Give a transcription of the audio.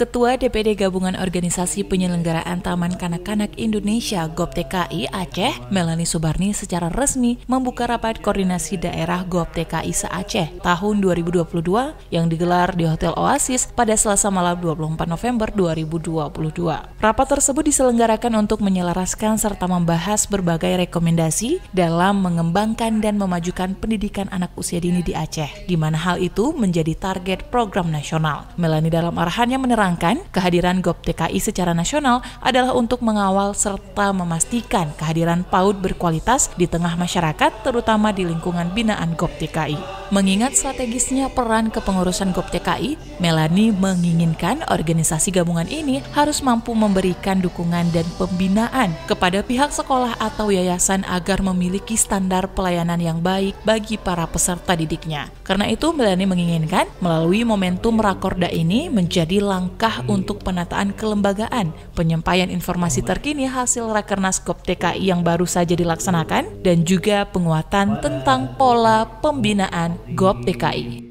Ketua DPD Gabungan Organisasi Penyelenggaraan Taman Kanak-Kanak Indonesia GOPTKI Aceh, Melani Subarni secara resmi membuka rapat koordinasi daerah GOPTKI se-Aceh tahun 2022 yang digelar di Hotel Oasis pada Selasa malam 24 November 2022. Rapat tersebut diselenggarakan untuk menyelaraskan serta membahas berbagai rekomendasi dalam mengembangkan dan memajukan pendidikan anak usia dini di Aceh, di mana hal itu menjadi target program nasional. Melani dalam arahannya menerangkan Sedangkan kehadiran GOP TKI secara nasional adalah untuk mengawal serta memastikan kehadiran PAUD berkualitas di tengah masyarakat, terutama di lingkungan binaan GOP TKI. Mengingat strategisnya peran kepengurusan GOP TKI, Melani menginginkan organisasi gabungan ini harus mampu memberikan dukungan dan pembinaan kepada pihak sekolah atau yayasan agar memiliki standar pelayanan yang baik bagi para peserta didiknya. Karena itu, Melani menginginkan melalui momentum rakorda ini menjadi langkah langkah untuk penataan kelembagaan, penyampaian informasi terkini hasil Rakernas KOP TKI yang baru saja dilaksanakan, dan juga penguatan tentang pola pembinaan GOP TKI.